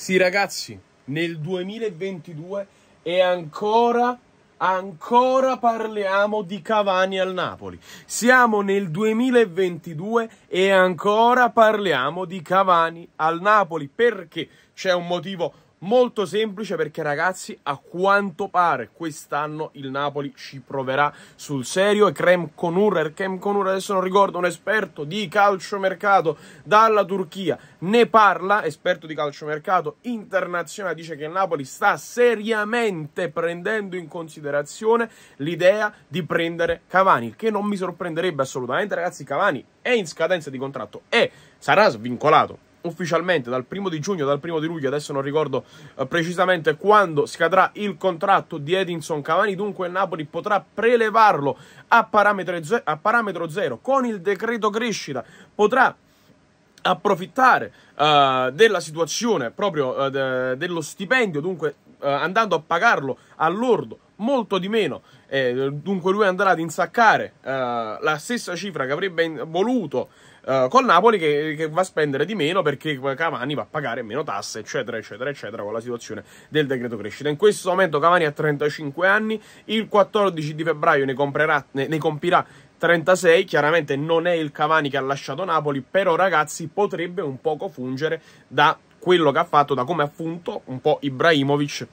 Sì ragazzi, nel 2022 e ancora ancora parliamo di Cavani al Napoli. Siamo nel 2022 e ancora parliamo di Cavani al Napoli. Perché? C'è un motivo molto semplice perché ragazzi a quanto pare quest'anno il Napoli ci proverà sul serio e Krem Konur, Krem Konur adesso non ricordo, un esperto di calciomercato dalla Turchia ne parla, esperto di calciomercato internazionale, dice che il Napoli sta seriamente prendendo in considerazione l'idea di prendere Cavani, che non mi sorprenderebbe assolutamente ragazzi, Cavani è in scadenza di contratto e sarà svincolato ufficialmente dal primo di giugno, dal primo di luglio, adesso non ricordo eh, precisamente quando scadrà il contratto di Edinson Cavani, dunque il Napoli potrà prelevarlo a, ze- a parametro zero con il decreto crescita, potrà approfittare uh, della situazione proprio uh, de- dello stipendio, dunque uh, andando a pagarlo all'ordo molto di meno, eh, dunque lui andrà ad insaccare la stessa cifra che avrebbe in- voluto Uh, col Napoli che, che, va a spendere di meno perché Cavani va a pagare meno tasse, eccetera, eccetera, eccetera, con la situazione del decreto crescita. In questo momento Cavani ha 35 anni, il 14 di febbraio ne, comprerà, ne, ne compirà 36, chiaramente non è il Cavani che ha lasciato Napoli, però ragazzi potrebbe un poco fungere da quello che ha fatto, da come ha funto un po' Ibrahimovic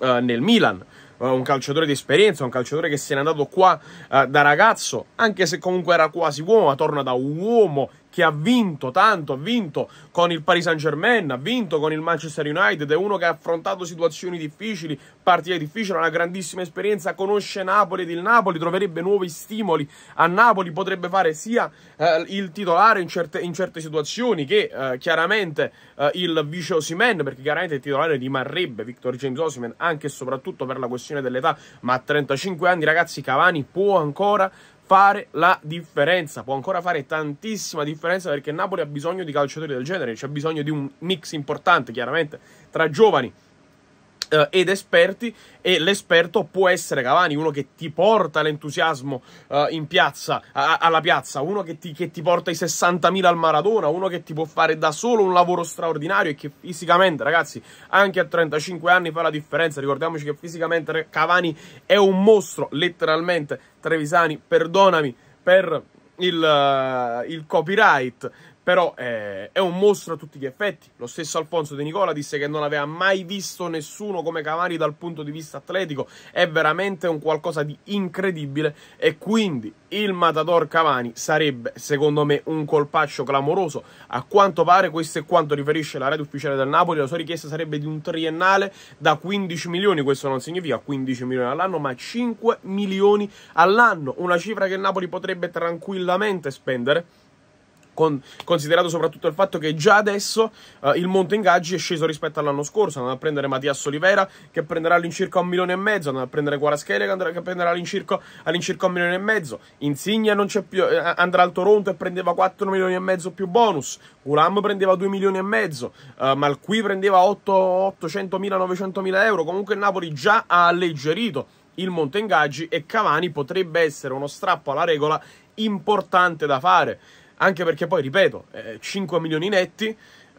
uh, nel Milan. Eh, un calciatore di esperienza, un calciatore che se n'è andato qua eh, da ragazzo, anche se comunque era quasi uomo, ma torna da uomo che ha vinto tanto, ha vinto con il Paris Saint Germain, ha vinto con il Manchester United, è uno che ha affrontato situazioni difficili, partite difficili, ha una grandissima esperienza, conosce Napoli ed il Napoli troverebbe nuovi stimoli a Napoli, potrebbe fare sia eh, il titolare in certe, in certe situazioni che eh, chiaramente eh, il vice Osimen, perché chiaramente il titolare rimarrebbe Victor James Osimen anche e soprattutto per la questione questione dell'età, ma a 35 anni ragazzi Cavani può ancora fare la differenza, può ancora fare tantissima differenza perché Napoli ha bisogno di calciatori del genere, c'è bisogno di un mix importante chiaramente tra giovani eh, ed esperti e l'esperto può essere Cavani, uno che ti porta l'entusiasmo eh, in piazza, a, alla piazza, uno che ti, che ti porta i 60.000 al Maradona, uno che ti può fare da solo un lavoro straordinario e che fisicamente, ragazzi, anche a 35 anni fa la differenza. Ricordiamoci che fisicamente Cavani è un mostro, letteralmente. Trevisani, perdonami per il, eh, il copyright, però eh, è un mostro a tutti gli effetti. Lo stesso Alfonso De Nicola disse che non aveva mai visto nessuno come Cavani dal punto di vista atletico, è veramente un qualcosa di incredibile e quindi il Matador Cavani sarebbe secondo me un colpaccio clamoroso. A quanto pare questo è quanto riferisce la rete ufficiale del Napoli, la sua richiesta sarebbe di un triennale da 15 milioni, questo non significa 15 milioni all'anno, ma 5 milioni all'anno, una cifra che il Napoli potrebbe tranquillamente spendere con, considerato soprattutto il fatto che già adesso eh, il monte ingaggi è sceso rispetto all'anno scorso, Andrà a prendere Mattias Olivera che prenderà all'incirca un milione e mezzo, Andrà a prendere Guaraschelia che, che prenderà all'incirca, all'incirca un milione e mezzo, Insignia non c'è più, eh, andrà al Toronto e prendeva 4 milioni e mezzo più bonus, Ulam prendeva 2 milioni e mezzo, eh, Malqui prendeva 800 mila, 900 mila euro, comunque il Napoli già ha alleggerito il monte ingaggi e Cavani potrebbe essere uno strappo alla regola importante da fare anche perché poi, ripeto, eh, 5 milioni netti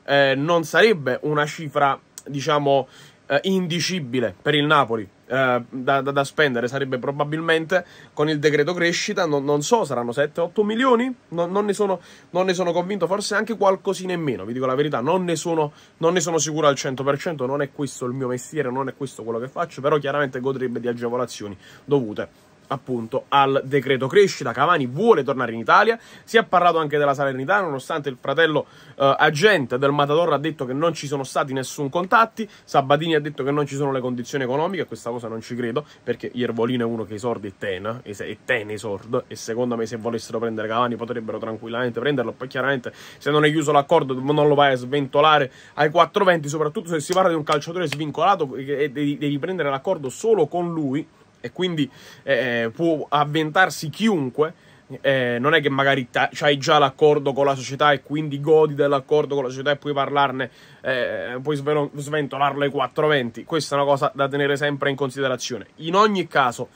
eh, non sarebbe una cifra, diciamo, eh, indicibile per il Napoli. Eh, da, da, da, spendere sarebbe probabilmente con il decreto crescita, non, non so, saranno 7-8 milioni, non, non, ne sono, non, ne sono, convinto, forse anche qualcosina in meno, vi dico la verità, non ne, sono, ne sono sicuro al 100%, non è questo il mio mestiere, non è questo quello che faccio, però chiaramente godrebbe di agevolazioni dovute appunto al decreto crescita. Cavani vuole tornare in Italia, si è parlato anche della Salernitana, nonostante il fratello eh, agente del Matador ha detto che non ci sono stati nessun contatti, Sabatini ha detto che non ci sono le condizioni economiche, questa cosa non ci credo, perché Iervolino è uno che i sordi tena, e tene i sord, e secondo me se volessero prendere Cavani potrebbero tranquillamente prenderlo, poi chiaramente se non è chiuso l'accordo non lo vai a sventolare ai 420, soprattutto se si parla di un calciatore svincolato e devi prendere l'accordo solo con lui, e quindi eh, eh, può avventarsi chiunque. Eh, non è che magari hai già l'accordo con la società e quindi godi dell'accordo con la società e puoi parlarne, eh, puoi sventolarlo ai 420. Questa è una cosa da tenere sempre in considerazione. In ogni caso,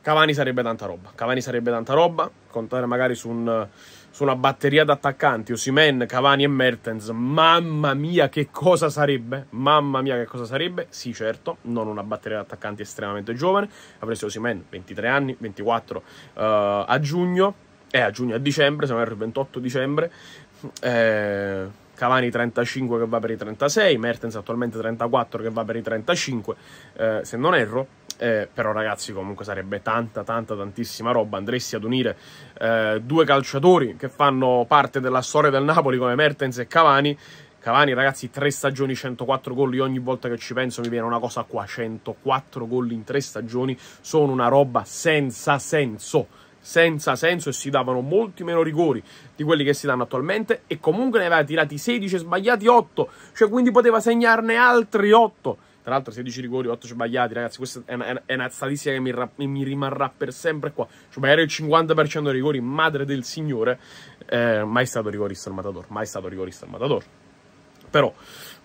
Cavani sarebbe tanta roba. Cavani sarebbe tanta roba. Contare magari su un su una batteria d'attaccanti, Osimen, Cavani e Mertens, mamma mia che cosa sarebbe? Mamma mia che cosa sarebbe? Sì, certo, non una batteria d'attaccanti estremamente giovane, avresti Osimen 23 anni, 24 uh, eh, a giugno, eh a giugno a dicembre, se non erro il 28 dicembre, eh, Cavani 35 che va per i 36, Mertens attualmente 34 che va per i 35, eh, se non erro eh, però ragazzi comunque sarebbe tanta tanta tantissima roba, andresti ad unire eh, due calciatori che fanno parte della storia del Napoli come Mertens e Cavani, Cavani ragazzi tre stagioni 104 gol ogni volta che ci penso mi viene una cosa qua 104 gol in tre stagioni sono una roba senza senso senza senso e si davano molti meno rigori di quelli che si danno attualmente e comunque ne aveva tirati 16 e sbagliati 8 cioè quindi poteva segnarne altri 8 tra l'altro 16 rigori, 8 sbagliati, ragazzi, questa è una, è una, statistica che mi, mi, rimarrà per sempre qua. Sbagliare cioè, il 50% dei rigori, madre del signore, eh, mai stato rigorista il Matador, mai stato rigorista il Matador. Però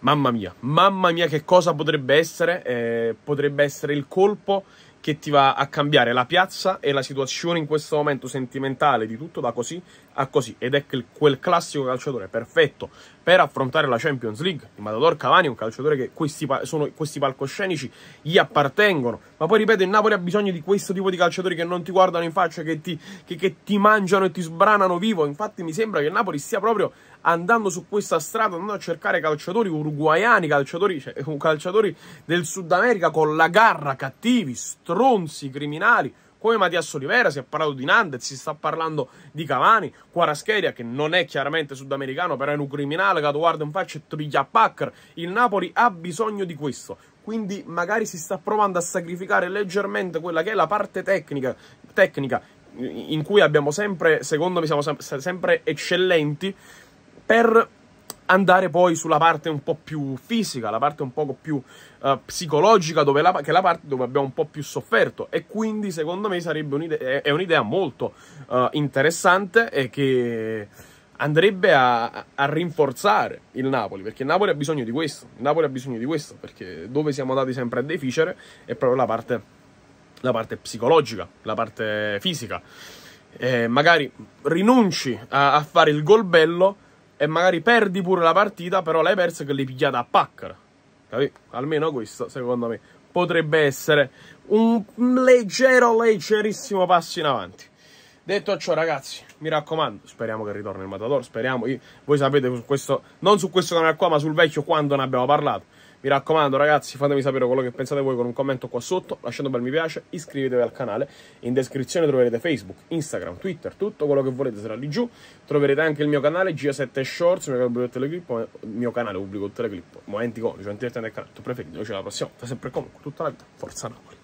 Mamma mia, mamma mia che cosa potrebbe essere? Eh, potrebbe essere il colpo che ti va a cambiare la piazza e la situazione in questo momento sentimentale di tutto da così a così ed è quel classico calciatore perfetto per affrontare la Champions League il Matador Cavani è un calciatore che questi, sono, questi palcoscenici gli appartengono ma poi ripeto il Napoli ha bisogno di questo tipo di calciatori che non ti guardano in faccia che ti, che, che ti mangiano e ti sbranano vivo infatti mi sembra che il Napoli stia proprio andando su questa strada andando a cercare calciatori urbani uruguayani, calciatori, cioè, eh, calciatori del Sud America con la garra, cattivi, stronzi, criminali, come Mattias Olivera, si è parlato di Nandez, si sta parlando di Cavani, Quarascheria che non è chiaramente sudamericano, però è un criminale che guarda in faccia e triglia Packer. Il Napoli ha bisogno di questo. Quindi magari si sta provando a sacrificare leggermente quella che è la parte tecnica, tecnica in cui abbiamo sempre, secondo me, siamo sempre eccellenti per andare poi sulla parte un po' più fisica, la parte un po' più uh, psicologica, dove la, che è la parte dove abbiamo un po' più sofferto. E quindi, secondo me, sarebbe un'idea, è un'idea molto uh, interessante e che andrebbe a, a, rinforzare il Napoli, perché il Napoli ha bisogno di questo. Il Napoli ha bisogno di questo, perché dove siamo andati sempre a deficere è proprio la parte, la parte psicologica, la parte fisica. Eh, magari rinunci a, a fare il gol bello e magari perdi pure la partita, però l'hai persa che l'hai pigliata a Packer. Almeno questo, secondo me, potrebbe essere un leggero, leggerissimo passo in avanti. Detto ciò, ragazzi, mi raccomando, speriamo che ritorni il Matador, speriamo, io, voi sapete, su questo, non su questo canale qua, ma sul vecchio, quando ne abbiamo parlato mi raccomando ragazzi, fatemi sapere quello che pensate voi con un commento qua sotto, lasciate un bel mi piace, iscrivetevi al canale, in descrizione troverete Facebook, Instagram, Twitter, tutto quello che volete sarà lì giù, troverete anche il mio canale G7 Shorts, mio canale tutte le clip, mio canale pubblico tutte le clip, momenti iconici, cioè, entrate nel canale, tu preferito, ci cioè, alla prossima, sta sempre comunque, tutta la vita, forza Napoli.